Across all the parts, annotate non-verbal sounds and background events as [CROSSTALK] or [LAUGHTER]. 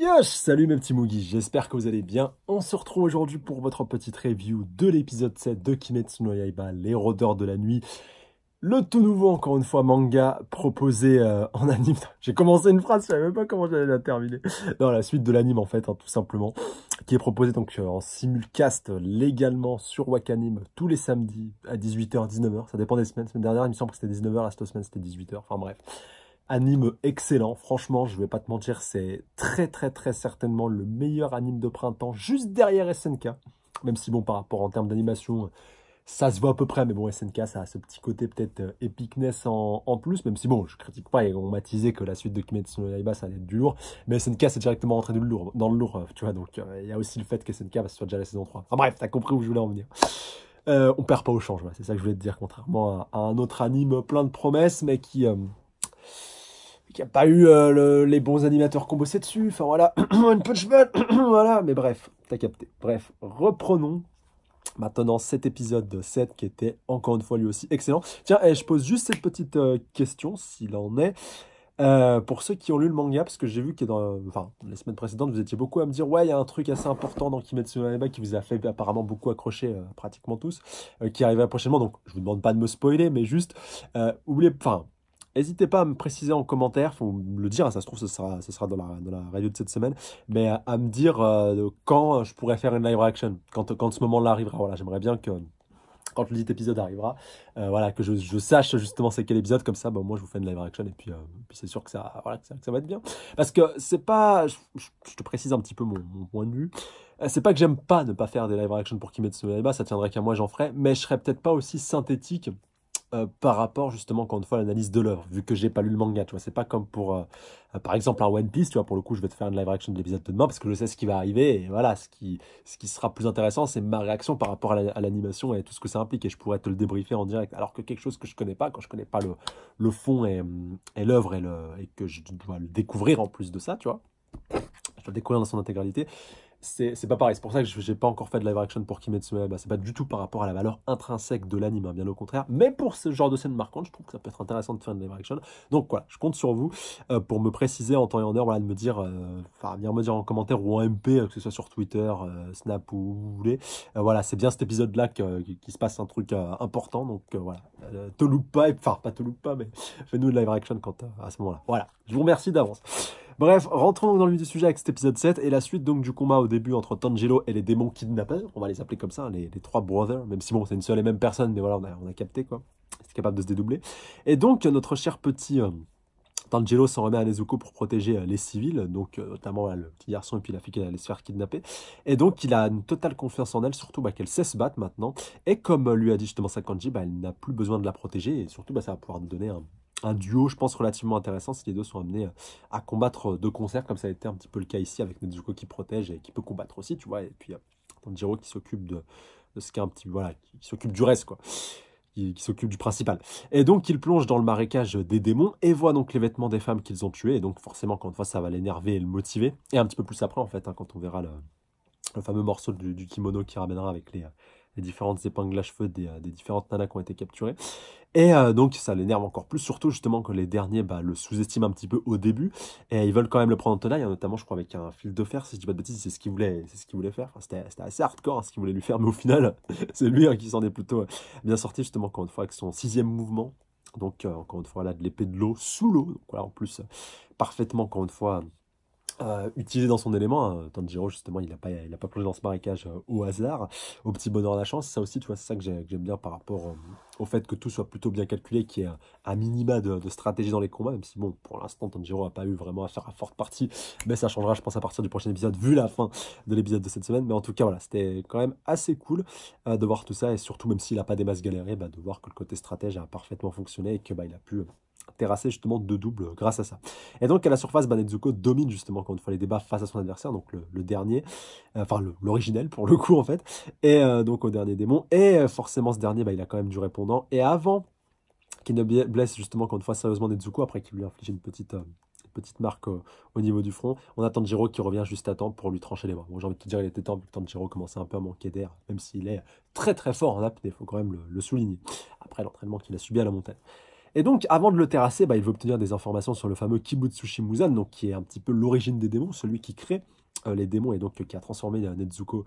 Yosh Salut mes petits Moogies, j'espère que vous allez bien. On se retrouve aujourd'hui pour votre petite review de l'épisode 7 de Kimetsu no Yaiba, les rôdeurs de la nuit. Le tout nouveau, encore une fois, manga proposé euh, en anime. J'ai commencé une phrase, je savais même pas comment j'allais la terminer. Dans la suite de l'anime en fait, hein, tout simplement, qui est proposé donc euh, en simulcast légalement sur Wakanim tous les samedis à 18h, 19h. Ça dépend des semaines. La semaine dernière, il me semble que c'était 19h, la semaine c'était 18h. Enfin bref. Anime excellent, franchement, je vais pas te mentir, c'est très très très certainement le meilleur anime de printemps, juste derrière SNK. Même si bon, par rapport en termes d'animation, ça se voit à peu près, mais bon, SNK, ça a ce petit côté peut-être epicness euh, en, plus, même si bon, je critique pas, et on m'a teasé que la suite de Kimetsu no Yaiba, ça allait être du mais SNK, c'est directement entré dans le lourd, dans le lourd euh, tu vois, donc euh, il y a aussi le fait que SNK va se déjà la saison 3. Enfin bref, as compris où je voulais en venir. on perd pas au changement, c'est ça que je voulais te dire, contrairement à, un autre anime plein de promesses, mais qui il n'y a pas eu euh, les bons animateurs bossé dessus. Enfin voilà, une [CLEARS THROAT] cheval, [CLEARS THROAT] voilà. Mais bref, t'as capté. Bref, reprenons maintenant cet épisode 7 qui était encore une fois lui aussi excellent. Tiens, et eh, je pose juste cette petite euh, question, s'il en est. Euh, pour ceux qui ont lu le manga, parce que j'ai vu que dans les semaines précédentes, vous étiez beaucoup à me dire Ouais, il y a un truc assez important dans Kimetsu no Yaiba qui vous a fait apparemment beaucoup accrocher, pratiquement tous, qui arrivera prochainement. Donc, je vous demande pas de me spoiler, mais juste, oubliez, enfin, N'hésitez pas à me préciser en commentaire, faut me le dire, hein, ça se trouve, ce sera, sera dans, la, radio de cette semaine, mais euh, à, me dire euh, quand euh, je pourrais faire une live reaction, quand, ce moment-là arrivera. Voilà, j'aimerais bien que quand le dit épisode arrivera, voilà, que je, sache justement c'est quel épisode, comme ça, bah, moi je vous fais une live action et puis, c'est sûr que ça, va être bien. Parce que c'est pas, je, te précise un petit peu mon, point de vue, c'est pas que j'aime pas ne pas faire des live reactions pour Kimetsu ce là ça tiendrait qu'à moi j'en ferais, mais je serais peut-être pas aussi synthétique euh, par rapport justement encore une fois l'analyse de l'œuvre vu que j'ai pas lu le manga tu vois c'est pas comme pour euh, euh, par exemple un One Piece tu vois pour le coup je vais te faire une live reaction de l'épisode de demain parce que je sais ce qui va arriver et voilà ce qui ce qui sera plus intéressant c'est ma réaction par rapport à l'animation et tout ce que ça implique et je pourrais te le débriefer en direct alors que quelque chose que je connais pas quand je connais pas le, le fond et, et l'œuvre et, et que je dois le découvrir en plus de ça tu vois je dois le découvrir dans son intégralité c'est pas pareil. C'est pour ça que j'ai pas encore fait de live action pour Kimetsu no Yaiba. C'est pas du tout par rapport à la valeur intrinsèque de l'anime, hein, bien au contraire. Mais pour ce genre de scène marquante, je trouve que ça peut être intéressant de faire une live action. Donc voilà, je compte sur vous euh, pour me préciser en temps et en heure, voilà, de me dire, euh, enfin, euh, venir me dire en commentaire ou en MP, euh, que ce soit sur Twitter, Snap ou vous voulez. voilà, c'est bien cet épisode-là qu'il qui se passe un truc important. Donc voilà, te loupe pas, enfin, pas te loupe pas, mais fais-nous une live action quand à ce moment-là. Voilà, je vous remercie d'avance. Bref, rentrons dans le vif du sujet avec cet épisode 7 et la suite donc du combat au début entre Tangelo et les démons kidnappeurs. On va les appeler comme ça, hein, les, trois brothers, même si bon, c'est une seule et même personne, mais voilà, on a, capté quoi. c'est capable de se dédoubler. Et donc, notre cher petit. Euh, Tangelo s'en remet à Nezuko pour protéger euh, les civils, donc euh, notamment le petit garçon et puis la fille qu'elle allait se faire kidnapper. Et donc il a une totale confiance en elle, surtout bah, qu'elle sait se battre maintenant. Et comme lui a dit justement Sakanji, bah, elle n'a plus besoin de la protéger et surtout bah, ça va pouvoir nous donner un un duo, je pense, relativement intéressant si les deux sont amenés euh, à combattre euh, de concert, comme ça a été un petit peu le cas ici avec Nezuko qui protège et qui peut combattre aussi, tu vois, et puis euh, Tanjiro qui s'occupe de, de, ce un petit. Voilà, qui, s'occupe du reste, quoi. Qui, s'occupe du principal. Et donc, il plonge dans le marécage des démons et voit donc les vêtements des femmes qu'ils ont tuées, et donc, forcément, quand une fois, ça va l'énerver et le motiver, et un petit peu plus après, en fait, hein, quand on verra le, fameux morceau du, du, kimono qui ramènera avec les, les différentes épingles à cheveux des, euh, des différentes nanas qui ont été capturées. Et euh, donc ça l'énerve encore plus, surtout justement que les derniers bah, le sous-estiment un petit peu au début, et ils veulent quand même le prendre en tenaille, hein, notamment je crois avec un fil de fer, si je dis pas de bêtises, c'est ce qu'il voulait c'est ce faire, c'était assez hardcore hein, ce qu'il voulait lui faire, mais au final [LAUGHS] c'est lui hein, qui s'en est plutôt euh, bien sorti justement encore une fois avec son sixième mouvement, donc encore une fois là de l'épée de l'eau sous l'eau, donc voilà en plus parfaitement encore une fois utilisé dans son élément. Hein. Tanjiro, justement, il n'a pas, pas plongé dans ce marécage euh, au hasard, au petit bonheur de la chance. Ça aussi, tu vois, c'est ça que j'aime bien par rapport euh, au fait que tout soit plutôt bien calculé, qu'il y ait un minima de, stratégie dans les combats, même si, bon, pour l'instant, Tanjiro n'a pas eu vraiment à faire à forte partie. Mais ça changera, je pense, à partir du prochain épisode, vu la fin de l'épisode de cette semaine. Mais en tout cas, voilà, c'était quand même assez cool euh, de voir tout ça, et surtout, même s'il n'a pas des masses galérées, bah, de voir que le côté stratège a parfaitement fonctionné et que bah, il a pu terrassé justement de double grâce à ça. Et donc à la surface, Netsuko domine justement quand une fois les débats face à son adversaire, donc le, dernier, euh, enfin l'originel pour le coup en fait, et euh, donc au dernier démon. Et euh, forcément ce dernier, bah, il a quand même du répondant. Et avant qu'il ne blesse justement quand une fois sérieusement Netsuko, après qu'il lui inflige une petite... petite marque au niveau du front. On attend Tanjiro qui revient juste à temps pour lui trancher les bras. Bon, j'ai envie de te dire, il était temps vu que Tanjiro commençait un peu à manquer d'air, même s'il est très très fort en apnée, il faut quand même le souligner, après l'entraînement qu'il a subi à la montagne. Et donc, avant de le terrasser, bah, il veut obtenir des informations sur le fameux Kibutsushi Muzan, donc, qui est un petit peu l'origine des démons, celui qui crée euh, les démons et donc euh, qui a transformé euh, Nezuko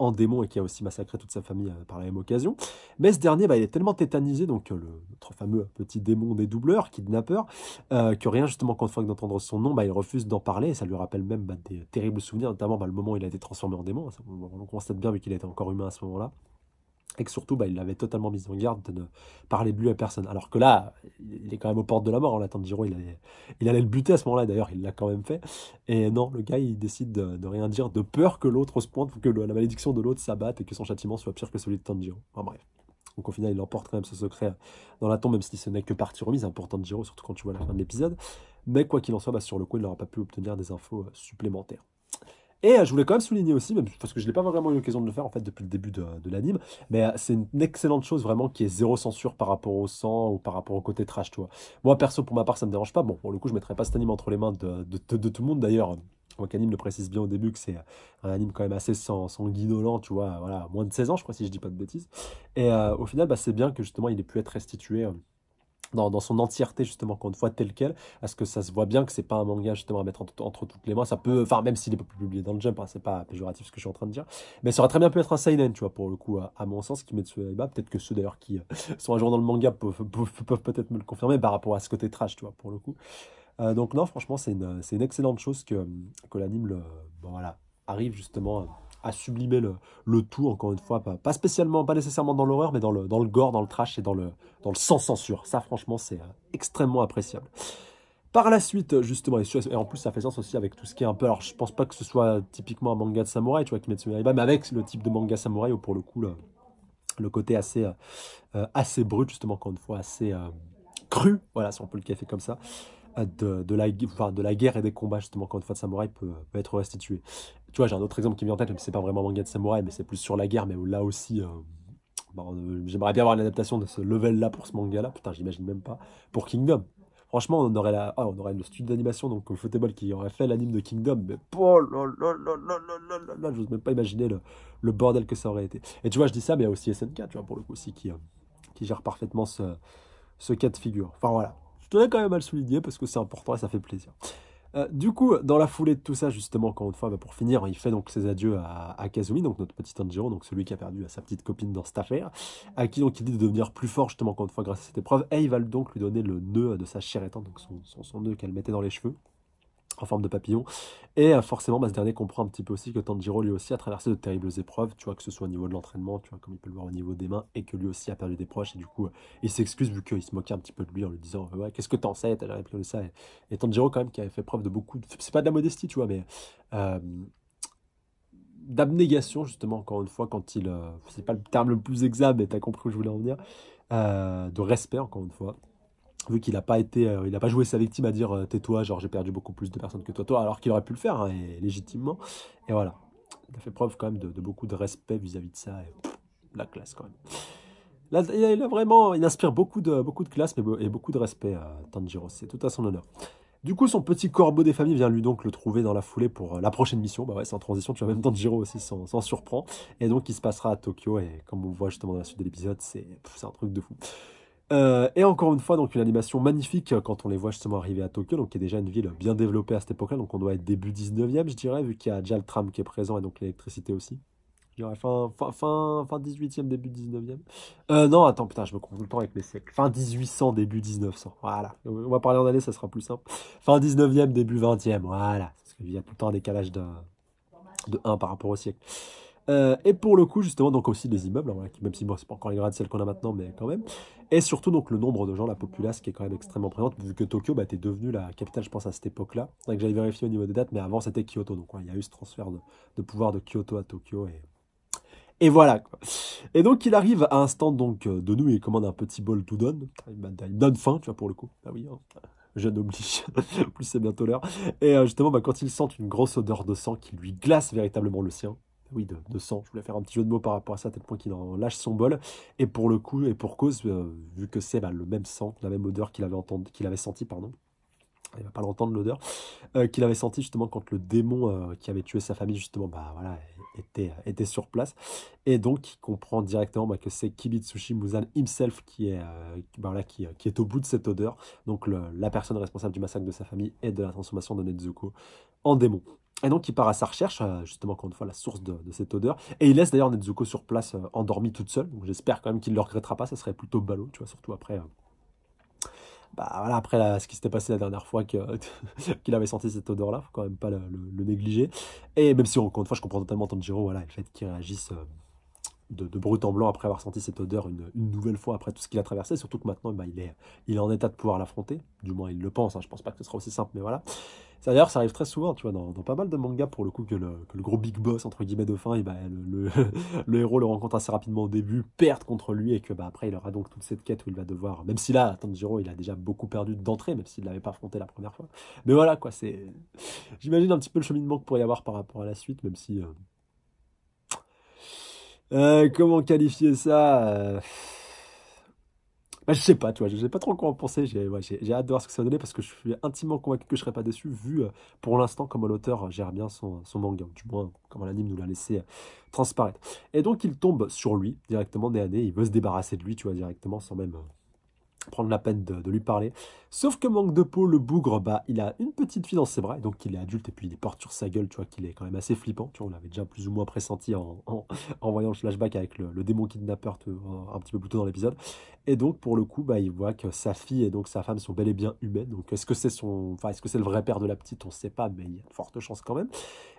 en démon et qui a aussi massacré toute sa famille par la même occasion. Mais ce dernier, bah, il est tellement tétanisé, donc le, notre fameux petit démon des doubleurs, kidnappeur, que rien justement quand d'entendre son nom, bah, il refuse d'en parler et ça lui rappelle même bah, des terribles souvenirs, notamment le moment où il a été transformé en démon. On, on constate bien vu qu'il était encore humain à ce moment-là et que surtout, bah, il l'avait totalement mis en garde de ne parler plus à personne. Alors que là, il est quand même aux portes de la mort. Hein, là, Tanjiro, il allait, il allait le buter à ce moment-là. D'ailleurs, il l'a quand même fait. Et non, le gars, il décide de, rien dire, de peur que l'autre se pointe, que la malédiction de l'autre s'abatte et que son châtiment soit pire que celui de Tanjiro. Enfin bref. Donc au final, il emporte quand même ce secret dans la tombe, même si ce n'est que partie remise, important hein, de Tanjiro, surtout quand tu vois la fin de l'épisode. Mais quoi qu'il en soit, bah, sur le coup, il n'aura pas pu obtenir des infos euh, supplémentaires. Et euh, je voulais quand même souligner aussi, parce que je n'ai pas vraiment eu l'occasion de le faire en fait depuis le début de, l'anime, mais euh, c'est une excellente chose vraiment qui est zéro censure par rapport au sang ou par rapport au côté trash, vois. Moi perso, pour ma part, ça me dérange pas. Bon, pour le coup, je mettrai pas cet anime entre les mains de, tout le monde d'ailleurs. Euh, anime le précise bien au début que c'est un anime quand même assez sans, tu vois, voilà, moins de 16 ans, je crois, si je dis pas de bêtises. Et au final, bah, c'est bien que justement il ait pu être restitué dans, son entièreté justement qu'on voit tel quel parce que ça se voit bien que c'est pas un manga justement à mettre entre, toutes les mains ça peut enfin même s'il n'est pas publié dans le Jump hein, c'est pas péjoratif ce que je suis en train de dire mais ça aurait très bien pu être un seinen tu vois pour le coup à, mon sens qui met eh bas, ben, peut-être que ceux d'ailleurs qui euh, [LAUGHS] sont à jour dans le manga peuvent, peut-être me le confirmer par rapport à ce côté trash tu vois pour le coup euh, donc non franchement c'est une, une excellente chose que, que l'anime bon, voilà, arrive justement à sublimer le, tout, encore une fois, pas, spécialement, pas nécessairement dans l'horreur, mais dans le, dans le gore, dans le trash et dans le, dans le sans censure. Ça, franchement, c'est euh, extrêmement appréciable. Par la suite, justement, et en plus ça fait sens aussi avec tout ce qui est un peu, alors je pense pas que ce soit typiquement un manga de samouraï, tu vois, Kimetsu mais avec le type de manga samouraï où pour le coup, le, le côté assez, euh, euh, assez brut, justement, encore une fois, assez cru, voilà, si on peut le café comme ça, de, de, la, de la guerre et des combats, justement, encore une fois, de samouraï peut, peut être restitué. Tu vois, j'ai un autre exemple qui me vient en tête, mais c'est pas vraiment manga de samouraï, mais c'est plus sur la guerre, mais là aussi. Euh, bah, euh, j'aimerais bien avoir une adaptation de ce level-là pour ce manga-là. Putain, j'imagine même pas. Pour Kingdom. Franchement, on aurait, la... Ah, on aurait le studio d'animation, donc euh, Football, qui aurait fait l'anime de Kingdom. Mais oh là là là là là là là même pas imaginer le, bordel que ça aurait été. Et tu vois, je dis ça, mais il y a aussi SNK, tu vois, pour le coup, aussi, qui, qui gère parfaitement ce, ce cas de figure. Enfin voilà, je tenais quand même à le souligner parce que c'est important et ça fait plaisir. Euh, du coup, dans la foulée de tout ça, justement, encore une fois, bah, pour finir, il fait donc ses adieux à, Kazumi, donc notre petit Tanjiro, donc celui qui a perdu à sa petite copine dans cette affaire, à qui donc il dit de devenir plus fort, justement, encore une fois, grâce à cette épreuve, et il va donc lui donner le nœud de sa chère étante, donc son, son, son nœud qu'elle mettait dans les cheveux en forme de papillon. Et euh, forcément, bah, ce dernier comprend un petit peu aussi que Tanjiro, lui aussi, a traversé de terribles épreuves, tu vois, que ce soit au niveau de l'entraînement, tu vois, comme il peut le voir au niveau des mains, et que lui aussi a perdu des proches, et du coup, euh, il s'excuse vu qu'il se moquait un petit peu de lui en lui disant, ouais, qu'est-ce que t'en sais, t'as ça. Et, Tanjiro, quand même, qui avait fait preuve de beaucoup, c'est pas de la modestie, tu vois, mais euh, d'abnégation, justement, encore une fois, quand il, c'est pas le terme le plus exact, mais t'as compris où je voulais en venir, de respect, encore une fois vu qu'il n'a pas été, euh, il a pas joué sa victime à dire euh, tais-toi, genre j'ai perdu beaucoup plus de personnes que toi, toi, alors qu'il aurait pu le faire hein, et, légitimement. Et voilà, il a fait preuve quand même de, beaucoup de respect vis-à-vis de ça. Et, la classe quand même. Là, il, vraiment, il inspire beaucoup de, beaucoup de classe et beaucoup de respect à euh, Tanjiro. C'est tout à son honneur. Du coup, son petit corbeau des familles vient lui donc le trouver dans la foulée pour la prochaine mission. Bah ouais, c'est en transition, tu vois, même Tanjiro aussi s'en surprend. Et donc, il se passera à Tokyo, et comme on voit justement dans la suite de l'épisode, c'est un truc de fou. Euh, et encore une fois, donc une animation magnifique euh, quand on les voit justement arriver à Tokyo, donc qui est déjà une ville bien développée à cette époque-là, donc on doit être début 19e, je dirais, vu qu'il y a déjà le tram qui est présent et donc l'électricité aussi. fin, fin, fin, fin 18e, début 19e. Euh, non, attends, putain, je me confonds le temps avec les siècles. Fin 1800, début 1900, voilà. On va parler en années, ça sera plus simple. Fin 19e, début 20e, voilà. Parce y a tout le temps un décalage de, de 1 par rapport au siècle. Euh, et pour le coup, justement, donc aussi des immeubles, hein, même si bon, c'est pas encore les grades celles qu'on a maintenant, mais quand même. Et surtout, donc, le nombre de gens, la populace qui est quand même extrêmement présente, vu que Tokyo bah, était devenue la capitale, je pense, à cette époque-là. C'est que j'avais vérifié au niveau des dates, mais avant, c'était Kyoto. Donc, il y a eu ce transfert de, pouvoir de Kyoto à Tokyo. Et, et voilà. Et donc, il arrive à un stand donc, euh, de nous il commande un petit bol tout donne. Il donne faim, tu vois, pour le coup. Ah oui, hein jeune oblige, [LAUGHS] plus c'est bientôt l'heure. Et euh, justement, bah, quand il sent une grosse odeur de sang qui lui glace véritablement le sien, oui, de, sang. Je voulais faire un petit jeu de mots par rapport à ça, à tel point qu'il en lâche son bol. Et pour le coup, et pour cause, euh, vu que c'est bah, le même sang, la même odeur qu'il avait, entendu, qu'il avait senti, pardon, il va pas l'entendre l'odeur, euh, qu'il avait senti justement quand le démon euh, qui avait tué sa famille, justement, bah voilà, était, sur place. Et donc, il comprend directement bah, que c'est Kibitsushi Muzan himself qui est, bah, qui, est au bout de cette odeur. Donc, la personne responsable du massacre de sa famille et de la transformation de Nezuko en démon. Et donc, il part à sa recherche, euh, justement, encore une fois, la source de, cette odeur. Et il laisse d'ailleurs Nezuko sur place, endormi euh, endormie toute seule. j'espère quand même qu'il ne le regrettera pas. Ça serait plutôt ballot, tu vois, surtout après. Euh, bah voilà, après ce qui s'était passé la dernière fois [LAUGHS] qu'il avait senti cette odeur-là, faut quand même pas le, négliger. Et même si, encore une fois, je comprends totalement Tanjiro, voilà, le fait qu'il réagisse de, brut en blanc après avoir senti cette odeur une, nouvelle fois après tout ce qu'il a traversé, surtout que maintenant bah, il, est, il est en état de pouvoir l'affronter, du moins il le pense, hein, je pense pas que ce sera aussi simple, mais voilà. D'ailleurs, ça arrive très souvent, tu vois, dans, pas mal de mangas, pour le coup, que le, gros big boss, entre guillemets, de fin, et eh bah, ben, le, [LAUGHS] le, héros le rencontre assez rapidement au début, perd contre lui, et que bah, après, il aura donc toute cette quête où il va devoir, même si là, Tanjiro, il a déjà beaucoup perdu d'entrée, même s'il ne l'avait pas affronté la première fois. Mais voilà, quoi, c'est. J'imagine un petit peu le cheminement que pourrait y avoir par rapport à la suite, même si. Euh, euh, comment qualifier ça euh, bah, Je sais pas, tu vois, je sais pas trop quoi en penser. J'ai hâte de voir ce que ça va donner parce que je suis intimement convaincu que je serais pas déçu vu euh, pour l'instant comment l'auteur gère bien son, manga, du moins comment l'anime nous l'a laissé transparaître. Et donc il tombe sur lui directement des années, il veut se débarrasser de lui, tu vois, directement sans même prendre la peine de, lui parler. Sauf que manque de peau, le bougre, bah, il a une petite fille dans ses bras, donc il est adulte, et puis il est porte sur sa gueule, tu vois, qu'il est quand même assez flippant, tu vois, on l'avait déjà plus ou moins pressenti en, en, [LAUGHS] voyant le flashback avec le, démon kidnappeur un, petit peu plus tôt dans l'épisode. Et donc, pour le coup, bah, il voit que sa fille et donc sa femme sont bel et bien humaines, donc est-ce que c'est son, enfin, est-ce que c'est le vrai père de la petite, on ne sait pas, mais il y a de fortes chances quand même.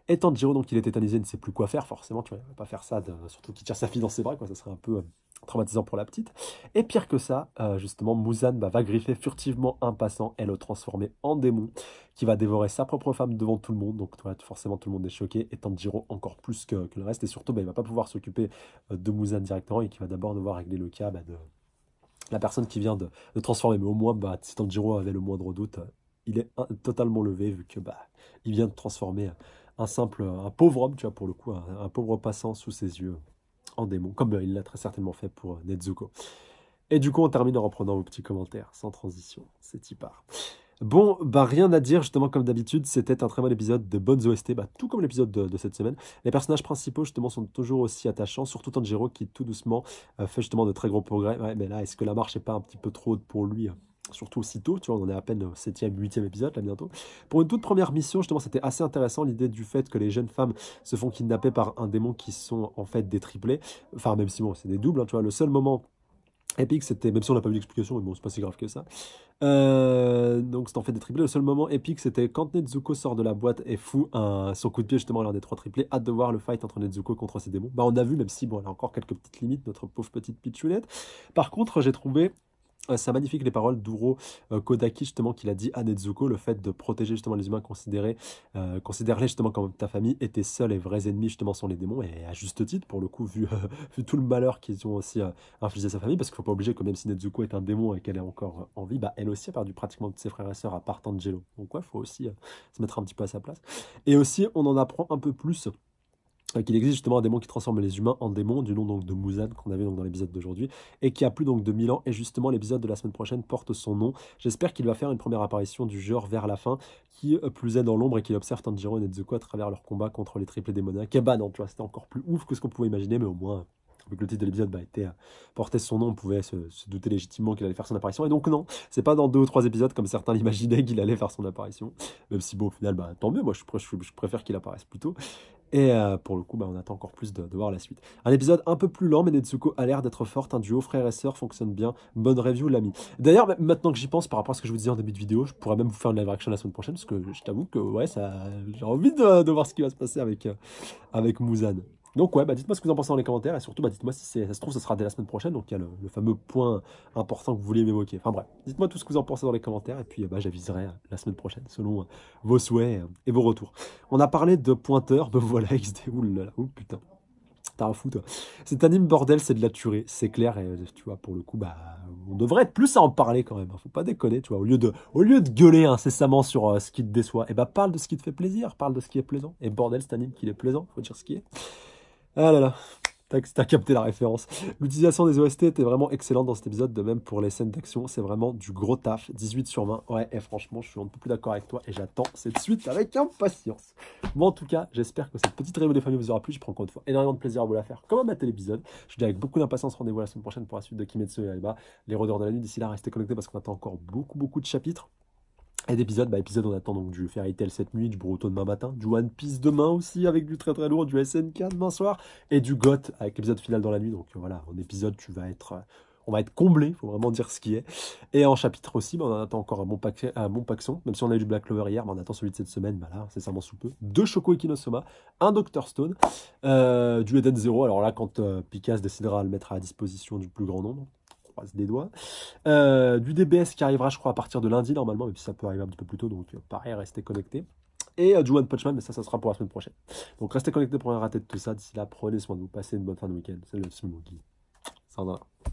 Et Jiro donc, il est tétanisé, il ne sait plus quoi faire, forcément, tu vois, il ne va pas faire ça, surtout qu'il tire sa fille dans ses bras, quoi, ça serait un peu... Euh, traumatisant pour la petite. Et pire que ça, euh, justement, Muzan bah, va griffer furtivement un passant et le transformer en démon qui va dévorer sa propre femme devant tout le monde. Donc toi, forcément, tout le monde est choqué et Tanjiro encore plus que, le reste. Et surtout, bah, il va pas pouvoir s'occuper euh, de Muzan directement et qui va d'abord devoir régler le cas bah, de la personne qui vient de, le transformer. Mais au moins, bah, si Tanjiro avait le moindre doute, il est totalement levé vu que bah, il vient de transformer un simple, un pauvre homme, tu vois, pour le coup, un pauvre passant sous ses yeux en démon, comme euh, il l'a très certainement fait pour euh, Nezuko. Et du coup, on termine en reprenant vos petits commentaires, sans transition, c'est y part Bon, bah rien à dire, justement, comme d'habitude, c'était un très bon épisode de bonnes OST, bah, tout comme l'épisode de, cette semaine. Les personnages principaux, justement, sont toujours aussi attachants, surtout Tanjiro qui, tout doucement, euh, fait justement de très gros progrès. mais là, est-ce que la marche n'est pas un petit peu trop haute pour lui hein surtout aussitôt, tu vois, on en est à peine au 7e, 8 épisode là bientôt. Pour une toute première mission, justement, c'était assez intéressant l'idée du fait que les jeunes femmes se font kidnapper par un démon qui sont en fait des triplés, enfin même si bon, c'est des doubles, hein, tu vois, le seul moment épique, c'était, même si on n'a pas eu d'explication, mais bon, c'est pas si grave que ça. Euh, donc c'est en fait des triplés. Le seul moment épique, c'était quand Nezuko sort de la boîte et fout un, son coup de pied justement à l'un des trois triplés. Hâte de voir le fight entre Nezuko contre ses démons. Bah on a vu, même si bon, elle a encore quelques petites limites, notre pauvre petite pitchounette. Par contre, j'ai trouvé euh, ça magnifique les paroles d'Uro euh, Kodaki justement qu'il a dit à Nezuko, le fait de protéger justement les humains considérés, euh, considérer considère-les justement comme ta famille et tes seuls et vrais ennemis justement sont les démons et à juste titre pour le coup vu, [LAUGHS] tout le malheur qu'ils ont aussi infligé à sa famille parce qu'il faut pas obliger que même si Nezuko est un démon et qu'elle est encore en vie, bah elle aussi a perdu pratiquement tous ses frères et sœurs à part Angelo. Donc il faut aussi se mettre un petit peu à sa place. Et aussi on en apprend un peu plus euh, qu'il existe justement un démon qui transforme les humains en démons, du nom donc de Muzan qu'on avait dans l'épisode d'aujourd'hui, et qui a plus donc de 1000 ans, et justement l'épisode de la semaine prochaine porte son nom. J'espère qu'il va faire une première apparition du genre vers la fin, qui euh, plus est dans l'ombre et qu'il observe Tanjiro et quoi à travers leur combat contre les triplés démoniaques. Et eh bah ben non, tu vois, c'était encore plus ouf que ce qu'on pouvait imaginer, mais au moins le titre de l'épisode bah, était, euh, portait son nom, on pouvait se, douter légitimement qu'il allait faire son apparition. Et donc non, c'est pas dans deux ou trois épisodes comme certains l'imaginaient qu'il allait faire son apparition. Même si bon, au final, bah, tant mieux, moi je, préfère qu'il apparaisse plus tôt. Et euh, pour le coup, bah, on attend encore plus de, voir la suite. Un épisode un peu plus lent, mais Netsuko a l'air d'être forte. Un duo frère et sœur fonctionne bien. Bonne review, l'ami. D'ailleurs, maintenant que j'y pense, par rapport à ce que je vous disais en début de vidéo, je pourrais même vous faire une live action la semaine prochaine, parce que je t'avoue que ouais, j'ai envie de, voir ce qui va se passer avec, euh, avec Muzan. Donc ouais, bah dites-moi ce que vous en pensez dans les commentaires et surtout bah dites-moi si ça se trouve, ça sera dès la semaine prochaine, donc il y a le, fameux point important que vous vouliez m'évoquer. Enfin bref, dites-moi tout ce que vous en pensez dans les commentaires et puis euh, bah, j'aviserai euh, la semaine prochaine selon euh, vos souhaits et vos retours. On a parlé de pointeur, de voilà XD, [LAUGHS] oulala, ouh putain. T'as un fou toi. Cet anime bordel, c'est de la tuerie, c'est clair et tu vois pour le coup bah on devrait être plus à en parler quand même. Hein, faut pas déconner, tu vois. Au lieu de, au lieu de gueuler incessamment sur ce qui te déçoit, et eh bah parle de ce qui te fait plaisir, parle de ce qui est plaisant. Et bordel, cet anime qu'il est plaisant, faut dire ce qui est. Ah là là, T'as capté la référence. L'utilisation des OST était vraiment excellente dans cet épisode, de même pour les scènes d'action, c'est vraiment du gros taf, 18 sur 20. Ouais, et franchement, je suis un peu plus d'accord avec toi et j'attends cette suite avec impatience. Moi, en tout cas, j'espère que cette petite réunion de familles vous aura plu. Je prends encore une fois énormément de plaisir à vous la faire, comme à mater l'épisode. Je vous dis avec beaucoup d'impatience rendez-vous la semaine prochaine pour la suite de Kimetsu et Aiba, les rôdeurs de la nuit. D'ici là, restez connectés parce qu'on attend encore beaucoup, beaucoup de chapitres. Et d'épisodes, bah épisode on attend donc du Fairy Tail cette nuit, du Boruto demain matin, du One Piece demain aussi avec du très très lourd, du SNK demain soir et du GOT avec l'épisode final dans la nuit. Donc euh, voilà, en épisode tu vas être euh, on va être comblé, faut vraiment dire ce qui est. Et en chapitre aussi, mais bah, on attend encore un bon, paquet, un bon paxon, même si on a eu du Black Clover hier, mais bah, on attend celui de cette semaine, bah là, sincèrement sous peu. Deux Choco Kinosoma, un Doctor Stone, euh, du Eden Zero, alors là, quand décidera à le mettre à disposition du plus grand nombre, croise des doigts. Euh, du DBS qui arrivera, je crois, à partir de lundi normalement, mais puis ça peut arriver un petit peu plus tôt, donc euh, pareil, restez connectés. Et du euh, One Punch mais ça, ça sera pour la semaine prochaine. Donc restez connectés pour ne rater de tout ça. D'ici là, prenez soin de vous, passez une bonne fin de week-end. Salut le Ça